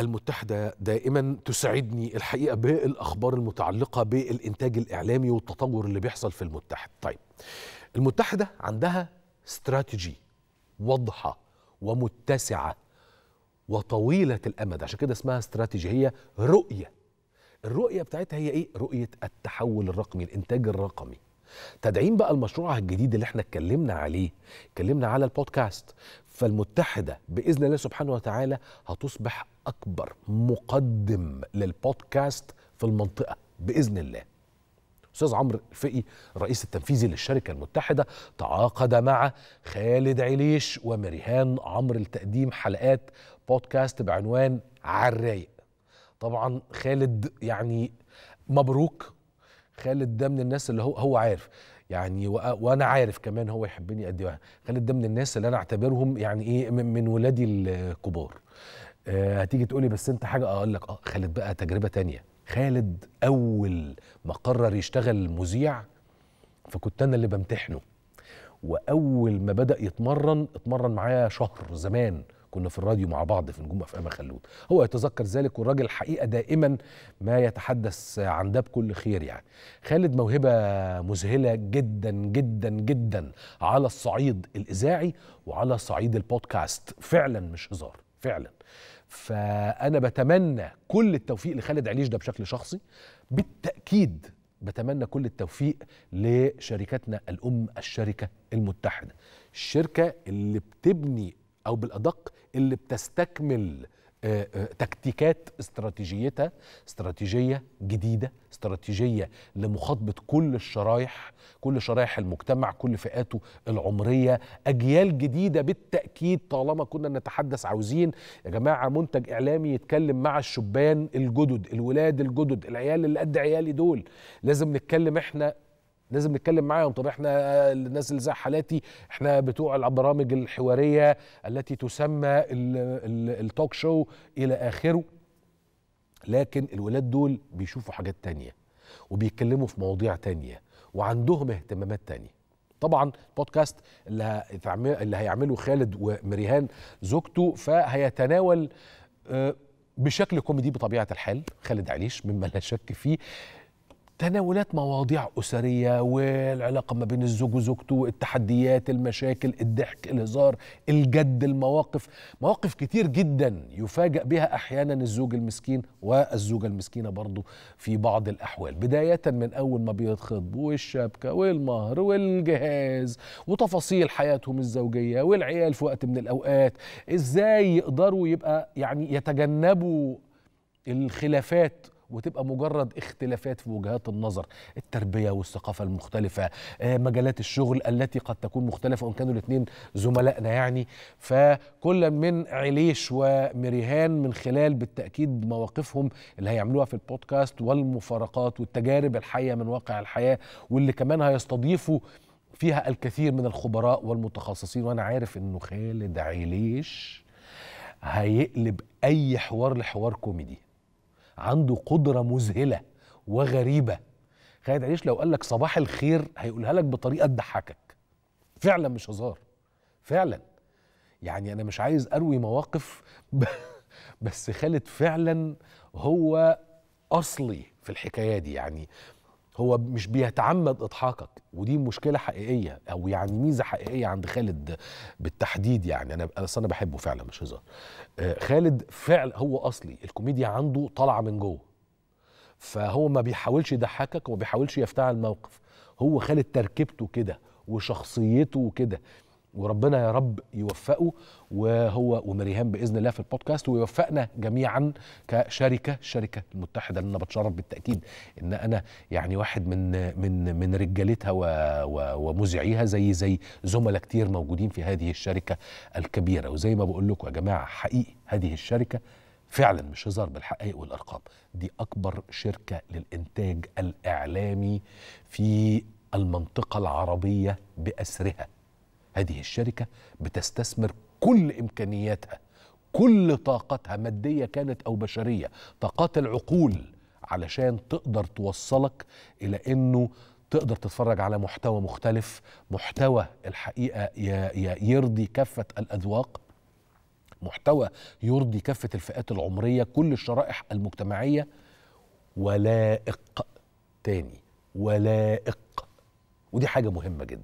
المتحدة دائما تسعدني الحقيقة بالأخبار المتعلقة بالإنتاج الإعلامي والتطور اللي بيحصل في المتحد طيب المتحدة عندها استراتيجي واضحة ومتسعة وطويلة الأمد عشان كده اسمها استراتيجي هي رؤية الرؤية بتاعتها هي إيه؟ رؤية التحول الرقمي الإنتاج الرقمي تدعيم بقى المشروع الجديد اللي احنا اتكلمنا عليه اتكلمنا على البودكاست فالمتحدة بإذن الله سبحانه وتعالى هتصبح أكبر مقدم للبودكاست في المنطقة بإذن الله استاذ عمرو الفقي الرئيس التنفيذي للشركه المتحده تعاقد مع خالد عليش ومريهان عمرو لتقديم حلقات بودكاست بعنوان عالرايق طبعا خالد يعني مبروك خالد ده من الناس اللي هو هو عارف يعني وانا عارف كمان هو يحبني قد ايه خالد ده من الناس اللي انا اعتبرهم يعني ايه من ولادي الكبار آه هتيجي تقولي بس انت حاجه آه، اقول لك اه خالد بقى تجربه تانية خالد اول ما قرر يشتغل مذيع فكنت انا اللي بمتحنه واول ما بدا يتمرن اتمرن معايا شهر زمان كنا في الراديو مع بعض في نجوم افلام خلود هو يتذكر ذلك والراجل الحقيقه دائما ما يتحدث عن ده بكل خير يعني خالد موهبه مذهله جدا جدا جدا على الصعيد الاذاعي وعلى صعيد البودكاست فعلا مش هزار فعلا فانا بتمنى كل التوفيق لخالد عليش ده بشكل شخصي بالتاكيد بتمنى كل التوفيق لشركتنا الام الشركه المتحده الشركه اللي بتبني او بالادق اللي بتستكمل آه، آه، تكتيكات استراتيجيتها استراتيجيه جديده استراتيجيه لمخاطبه كل الشرايح كل شرايح المجتمع كل فئاته العمريه اجيال جديده بالتاكيد طالما كنا نتحدث عاوزين يا جماعه منتج اعلامي يتكلم مع الشبان الجدد الولاد الجدد العيال اللي قد عيالي دول لازم نتكلم احنا لازم نتكلم معاهم طب احنا الناس اللي زي حالاتي احنا بتوع البرامج الحواريه التي تسمى التوك شو الى اخره لكن الولاد دول بيشوفوا حاجات تانية وبيتكلموا في مواضيع تانية وعندهم اهتمامات تانية طبعا البودكاست اللي, اللي هيعمله خالد ومريهان زوجته فهيتناول آه، بشكل كوميدي بطبيعه الحال خالد عليش مما لا شك فيه تناولات مواضيع أسرية والعلاقة ما بين الزوج وزوجته التحديات المشاكل الضحك الهزار الجد المواقف مواقف كتير جدا يفاجأ بها أحيانا الزوج المسكين والزوجة المسكينة برضو في بعض الأحوال بداية من أول ما بيتخطب والشبكة والمهر والجهاز وتفاصيل حياتهم الزوجية والعيال في وقت من الأوقات إزاي يقدروا يبقى يعني يتجنبوا الخلافات وتبقى مجرد اختلافات في وجهات النظر التربية والثقافة المختلفة آه، مجالات الشغل التي قد تكون مختلفة وإن كانوا الاثنين زملائنا يعني فكل من عليش ومريهان من خلال بالتأكيد مواقفهم اللي هيعملوها في البودكاست والمفارقات والتجارب الحية من واقع الحياة واللي كمان هيستضيفوا فيها الكثير من الخبراء والمتخصصين وانا عارف انه خالد عليش هيقلب اي حوار لحوار كوميدي عنده قدرة مذهلة وغريبة خالد عيش لو قال لك صباح الخير هيقولها لك بطريقة تضحكك فعلا مش هزار فعلا يعني أنا مش عايز أروي مواقف بس خالد فعلا هو أصلي في الحكاية دي يعني هو مش بيتعمد اضحاكك ودي مشكله حقيقيه او يعني ميزه حقيقيه عند خالد بالتحديد يعني انا اصل انا بحبه فعلا مش هزار آه، خالد فعلا هو اصلي الكوميديا عنده طالعه من جوه فهو ما بيحاولش يضحكك وما بيحاولش يفتعل موقف هو خالد تركيبته كده وشخصيته كده وربنا يا رب يوفقه وهو ومريهام باذن الله في البودكاست ويوفقنا جميعا كشركه الشركه المتحده اللي انا بتشرف بالتاكيد ان انا يعني واحد من من من رجالتها ومذيعيها زي زي زملاء كتير موجودين في هذه الشركه الكبيره وزي ما بقول لكم يا جماعه حقيقي هذه الشركه فعلا مش هزار بالحقائق والارقام دي اكبر شركه للانتاج الاعلامي في المنطقه العربيه باسرها هذه الشركة بتستثمر كل إمكانياتها كل طاقتها مادية كانت أو بشرية طاقات العقول علشان تقدر توصلك إلى أنه تقدر تتفرج على محتوى مختلف محتوى الحقيقة يرضي كافة الأذواق محتوى يرضي كافة الفئات العمرية كل الشرائح المجتمعية ولائق تاني ولائق ودي حاجة مهمة جدا